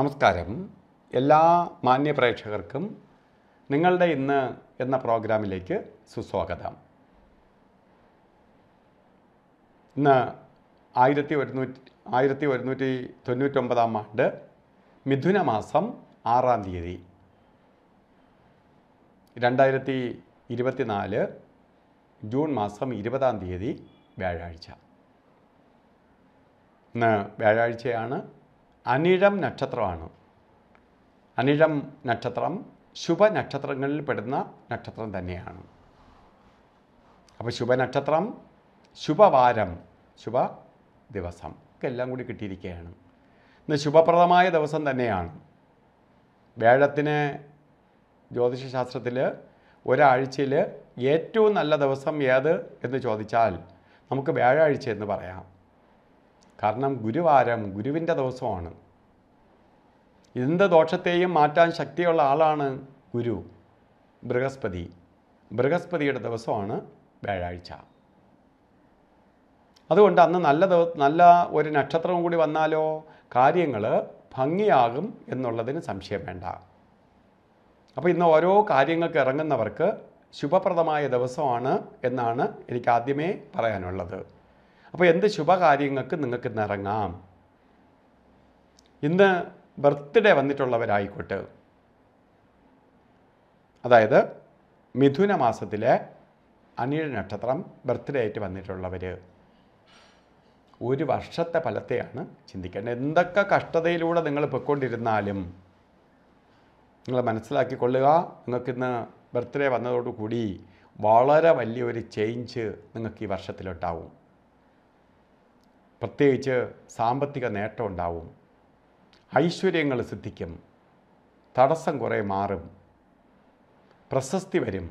നമസ്കാരം എല്ലാ മാന്യ പ്രേക്ഷകർക്കും നിങ്ങളുടെ ഇന്ന് എന്ന പ്രോഗ്രാമിലേക്ക് സുസ്വാഗതം ഇന്ന് ആയിരത്തി ഒരുന്നൂറ്റി ആയിരത്തി ഒരുന്നൂറ്റി തൊണ്ണൂറ്റൊമ്പതാം ആണ്ട് മിഥുന മാസം ആറാം തീയതി രണ്ടായിരത്തി ഇരുപത്തിനാല് ജൂൺ മാസം ഇരുപതാം തീയതി വ്യാഴാഴ്ച ഇന്ന് വ്യാഴാഴ്ചയാണ് അനിഴം നക്ഷത്രമാണ് അനിഴം നക്ഷത്രം ശുഭനക്ഷത്രങ്ങളിൽ പെടുന്ന നക്ഷത്രം തന്നെയാണ് അപ്പോൾ ശുഭനക്ഷത്രം ശുഭവാരം ശുഭ ദിവസം എല്ലാം കൂടി കിട്ടിയിരിക്കുകയാണ് ഇന്ന് ശുഭപ്രദമായ ദിവസം തന്നെയാണ് വേഴത്തിന് ജ്യോതിഷശാസ്ത്രത്തിൽ ഒരാഴ്ചയിൽ ഏറ്റവും നല്ല ദിവസം ഏത് എന്ന് ചോദിച്ചാൽ നമുക്ക് വ്യാഴാഴ്ച എന്ന് പറയാം കാരണം ഗുരുവാരം ഗുരുവിൻ്റെ ദിവസമാണ് എന്ത് ദോഷത്തെയും മാറ്റാൻ ശക്തിയുള്ള ആളാണ് ഗുരു ബൃഹസ്പതി ബൃഹസ്പതിയുടെ ദിവസമാണ് വ്യാഴാഴ്ച അതുകൊണ്ട് അന്ന് നല്ല നല്ല ഒരു നക്ഷത്രവും കൂടി വന്നാലോ കാര്യങ്ങൾ ഭംഗിയാകും എന്നുള്ളതിന് സംശയം വേണ്ട അപ്പോൾ ഇന്ന് ഓരോ കാര്യങ്ങൾക്ക് ഇറങ്ങുന്നവർക്ക് ശുഭപ്രദമായ ദിവസമാണ് എന്നാണ് എനിക്ക് ആദ്യമേ പറയാനുള്ളത് അപ്പോൾ എന്ത് ശുഭകാര്യങ്ങൾക്ക് നിങ്ങൾക്ക് ഇന്ന് ഇറങ്ങാം ഇന്ന് ബർത്ത്ഡേ വന്നിട്ടുള്ളവരായിക്കോട്ടെ അതായത് മിഥുന മാസത്തിലെ അനിഴ നക്ഷത്രം ബർത്ത്ഡേ ആയിട്ട് വന്നിട്ടുള്ളവർ ഒരു വർഷത്തെ ഫലത്തെയാണ് ചിന്തിക്കേണ്ടത് എന്തൊക്കെ കഷ്ടതയിലൂടെ നിങ്ങൾ പൊയ്ക്കൊണ്ടിരുന്നാലും നിങ്ങൾ മനസ്സിലാക്കിക്കൊള്ളുക നിങ്ങൾക്കിന്ന് ബർത്ത്ഡേ വന്നതോടുകൂടി വളരെ വലിയൊരു ചേഞ്ച് നിങ്ങൾക്ക് ഈ വർഷത്തിലുണ്ടാവും പ്രത്യേകിച്ച് സാമ്പത്തിക നേട്ടം ഉണ്ടാവും ഐശ്വര്യങ്ങൾ സിദ്ധിക്കും തടസ്സം കുറേ മാറും പ്രശസ്തി വരും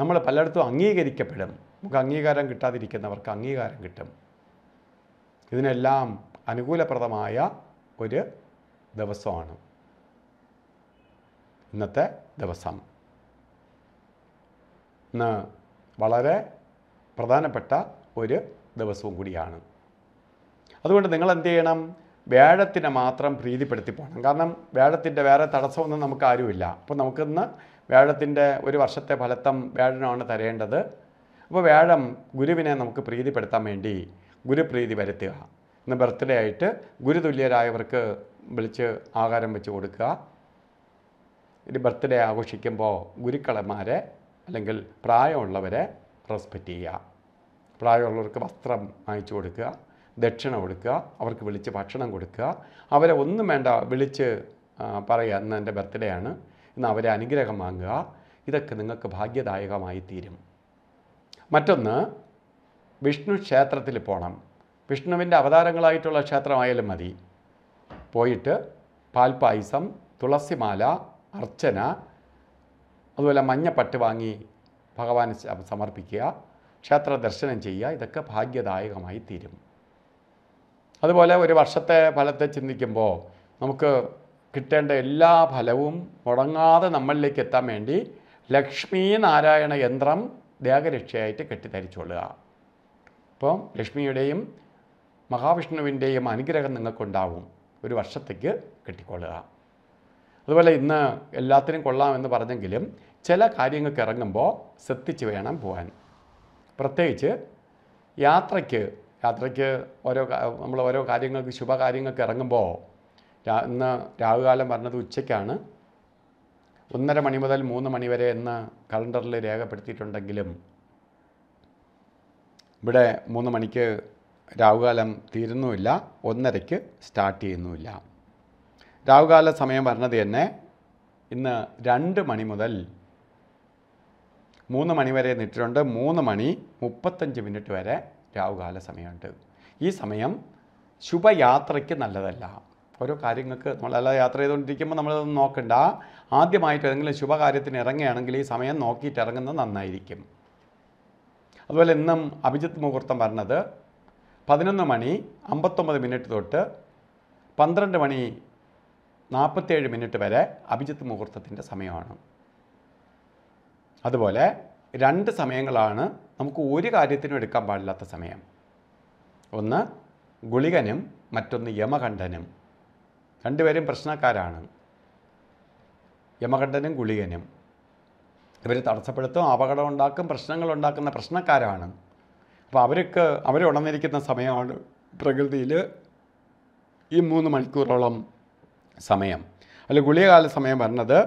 നമ്മൾ പലയിടത്തും അംഗീകരിക്കപ്പെടും നമുക്ക് അംഗീകാരം കിട്ടാതിരിക്കുന്നവർക്ക് അംഗീകാരം കിട്ടും ഇതിനെല്ലാം അനുകൂലപ്രദമായ ഒരു ദിവസമാണ് ഇന്നത്തെ ദിവസം ഇന്ന് വളരെ പ്രധാനപ്പെട്ട ഒരു ദിവസവും കൂടിയാണ് അതുകൊണ്ട് നിങ്ങൾ എന്ത് ചെയ്യണം വേഴത്തിനെ മാത്രം പ്രീതിപ്പെടുത്തി പോകണം കാരണം വേഴത്തിൻ്റെ വേറെ തടസ്സമൊന്നും നമുക്ക് ആരുമില്ല അപ്പോൾ നമുക്കിന്ന് വേഴത്തിൻ്റെ ഒരു വർഷത്തെ ഫലത്തം വേഴനാണ് തരേണ്ടത് അപ്പോൾ വേഴം ഗുരുവിനെ നമുക്ക് പ്രീതിപ്പെടുത്താൻ വേണ്ടി ഗുരുപ്രീതി വരുത്തുക ഇന്ന് ബർത്ത്ഡേ ആയിട്ട് ഗുരുതുല്യരായവർക്ക് വിളിച്ച് ആഹാരം വെച്ച് കൊടുക്കുക ഒരു ബർത്ത്ഡേ ആഘോഷിക്കുമ്പോൾ ഗുരുക്കളന്മാരെ അല്ലെങ്കിൽ പ്രായമുള്ളവരെ റെസ്പെക്റ്റ് ചെയ്യുക പ്രായമുള്ളവർക്ക് വസ്ത്രം വാങ്ങിച്ചു കൊടുക്കുക ദക്ഷിണ കൊടുക്കുക അവർക്ക് വിളിച്ച് ഭക്ഷണം കൊടുക്കുക അവരെ ഒന്നും വേണ്ട വിളിച്ച് പറയുക ഇന്ന് എൻ്റെ ബർത്ത്ഡേ ആണ് ഇന്ന് അവരെ അനുഗ്രഹം വാങ്ങുക ഇതൊക്കെ നിങ്ങൾക്ക് ഭാഗ്യദായകമായി തീരും മറ്റൊന്ന് വിഷ്ണു ക്ഷേത്രത്തിൽ പോകണം വിഷ്ണുവിൻ്റെ അവതാരങ്ങളായിട്ടുള്ള ക്ഷേത്രമായാലും മതി പോയിട്ട് പാൽപ്പായസം തുളസിമാല അർച്ചന അതുപോലെ മഞ്ഞപ്പട്ട് വാങ്ങി ഭഗവാൻ സമർപ്പിക്കുക ക്ഷേത്ര ദർശനം ചെയ്യുക ഇതൊക്കെ ഭാഗ്യദായകമായി തീരും അതുപോലെ ഒരു വർഷത്തെ ഫലത്തെ ചിന്തിക്കുമ്പോൾ നമുക്ക് കിട്ടേണ്ട എല്ലാ ഫലവും മുടങ്ങാതെ നമ്മളിലേക്ക് എത്താൻ വേണ്ടി ലക്ഷ്മി നാരായണ യന്ത്രം ദേഹരക്ഷയായിട്ട് കെട്ടിധരിച്ചുകൊള്ളുക അപ്പോൾ ലക്ഷ്മിയുടെയും മഹാവിഷ്ണുവിൻ്റെയും അനുഗ്രഹം നിങ്ങൾക്കുണ്ടാവും ഒരു വർഷത്തേക്ക് കെട്ടിക്കൊള്ളുക അതുപോലെ ഇന്ന് എല്ലാത്തിനും കൊള്ളാമെന്ന് പറഞ്ഞെങ്കിലും ചില കാര്യങ്ങൾക്ക് ഇറങ്ങുമ്പോൾ ശ്രദ്ധിച്ച് വേണം പോകാൻ പ്രത്യേകിച്ച് യാത്രയ്ക്ക് യാത്രയ്ക്ക് ഓരോ നമ്മൾ ഓരോ കാര്യങ്ങൾക്ക് ശുഭകാര്യങ്ങൾക്ക് ഇറങ്ങുമ്പോൾ ഇന്ന് രാഹുകാലം പറഞ്ഞത് ഉച്ചയ്ക്കാണ് ഒന്നര മണി മുതൽ മൂന്ന് മണി വരെ എന്ന് കലണ്ടറിൽ രേഖപ്പെടുത്തിയിട്ടുണ്ടെങ്കിലും ഇവിടെ മൂന്ന് മണിക്ക് രാഹുകാലം തീരുന്നുമില്ല ഒന്നരയ്ക്ക് സ്റ്റാർട്ട് ചെയ്യുന്നുമില്ല രാഹുകാല സമയം പറഞ്ഞത് തന്നെ ഇന്ന് രണ്ട് മണി മുതൽ മൂന്ന് മണി വരെ നിട്ടിട്ടുണ്ട് മൂന്ന് മണി മുപ്പത്തഞ്ച് മിനിറ്റ് വരെ രാഹുകാല സമയമുണ്ട് ഈ സമയം ശുഭയാത്രയ്ക്ക് നല്ലതല്ല ഓരോ കാര്യങ്ങൾക്ക് നമ്മളല്ല യാത്ര ചെയ്തുകൊണ്ടിരിക്കുമ്പോൾ നമ്മളതൊന്നും നോക്കണ്ട ആദ്യമായിട്ട് ഏതെങ്കിലും ശുഭകാര്യത്തിന് ഇറങ്ങുകയാണെങ്കിൽ ഈ സമയം നോക്കിയിട്ട് ഇറങ്ങുന്നത് നന്നായിരിക്കും അതുപോലെ ഇന്നും അഭിജിത്ത് മുഹൂർത്തം പറഞ്ഞത് പതിനൊന്ന് മണി അമ്പത്തൊമ്പത് മിനിറ്റ് തൊട്ട് പന്ത്രണ്ട് മണി നാൽപ്പത്തേഴ് മിനിറ്റ് വരെ അഭിജിത്ത് മുഹൂർത്തത്തിൻ്റെ സമയമാണ് അതുപോലെ രണ്ട് സമയങ്ങളാണ് നമുക്ക് ഒരു കാര്യത്തിനും എടുക്കാൻ പാടില്ലാത്ത സമയം ഒന്ന് ഗുളികനും മറ്റൊന്ന് യമകണ്ഠനും രണ്ടുപേരും പ്രശ്നക്കാരാണ് യമകണ്ഠനും ഗുളികനും ഇവർ തടസ്സപ്പെടുത്തും അപകടം ഉണ്ടാക്കും പ്രശ്നങ്ങൾ ഉണ്ടാക്കുന്ന പ്രശ്നക്കാരാണ് അപ്പോൾ അവർക്ക് അവർ ഉണർന്നിരിക്കുന്ന സമയമാണ് പ്രകൃതിയിൽ ഈ മൂന്ന് മണിക്കൂറോളം സമയം അല്ല ഗുളികകാല സമയം പറഞ്ഞത്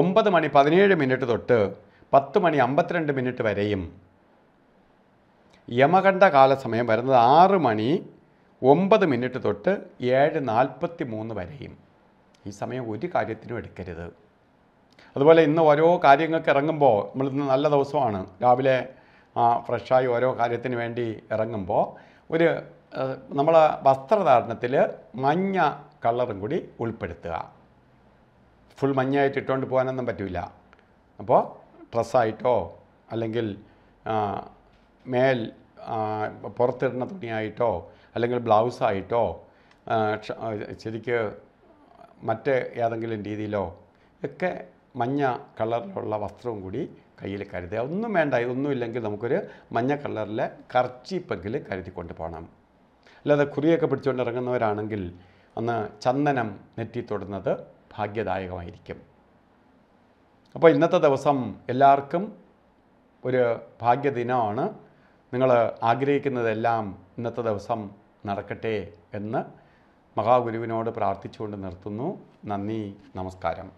ഒമ്പത് മണി പതിനേഴ് മിനിറ്റ് തൊട്ട് പത്ത് മണി അമ്പത്തിരണ്ട് മിനിറ്റ് വരെയും യമകണ്ഠ കാലസമയം വരുന്നത് ആറ് മണി ഒമ്പത് മിനിറ്റ് തൊട്ട് ഏഴ് നാൽപ്പത്തി മൂന്ന് വരെയും ഈ സമയം ഒരു കാര്യത്തിനും എടുക്കരുത് അതുപോലെ ഇന്ന് ഓരോ കാര്യങ്ങൾക്ക് ഇറങ്ങുമ്പോൾ നമ്മൾ ഇന്ന് നല്ല ദിവസമാണ് രാവിലെ ഫ്രഷായി ഓരോ കാര്യത്തിന് വേണ്ടി ഇറങ്ങുമ്പോൾ ഒരു നമ്മൾ വസ്ത്രധാരണത്തിൽ മഞ്ഞ കളറും കൂടി ഉൾപ്പെടുത്തുക ഫുൾ മഞ്ഞയായിട്ട് ഇട്ടുകൊണ്ട് പോകാനൊന്നും പറ്റില്ല അപ്പോൾ ഡ്രസ്സായിട്ടോ അല്ലെങ്കിൽ മേൽ പുറത്തിടുന്ന തുണിയായിട്ടോ അല്ലെങ്കിൽ ബ്ലൗസായിട്ടോ ശരിക്ക് മറ്റ് ഏതെങ്കിലും രീതിയിലോ ഒക്കെ മഞ്ഞ കളറിലുള്ള വസ്ത്രവും കൂടി കയ്യിൽ കരുതുക ഒന്നും വേണ്ട ഇതൊന്നുമില്ലെങ്കിൽ നമുക്കൊരു മഞ്ഞ കളറിലെ കർച്ചീപ്പെങ്കിൽ കരുതി കൊണ്ടുപോകണം അല്ലാതെ കുറിയൊക്കെ പിടിച്ചുകൊണ്ട് ഇറങ്ങുന്നവരാണെങ്കിൽ അന്ന് ചന്ദനം നെറ്റി തൊടുന്നത് ഭാഗ്യദായകമായിരിക്കും അപ്പോൾ ഇന്നത്തെ ദിവസം എല്ലാവർക്കും ഒരു ഭാഗ്യദിനമാണ് നിങ്ങൾ ആഗ്രഹിക്കുന്നതെല്ലാം ഇന്നത്തെ ദിവസം നടക്കട്ടെ എന്ന് മഹാഗുരുവിനോട് പ്രാർത്ഥിച്ചുകൊണ്ട് നിർത്തുന്നു നന്ദി നമസ്കാരം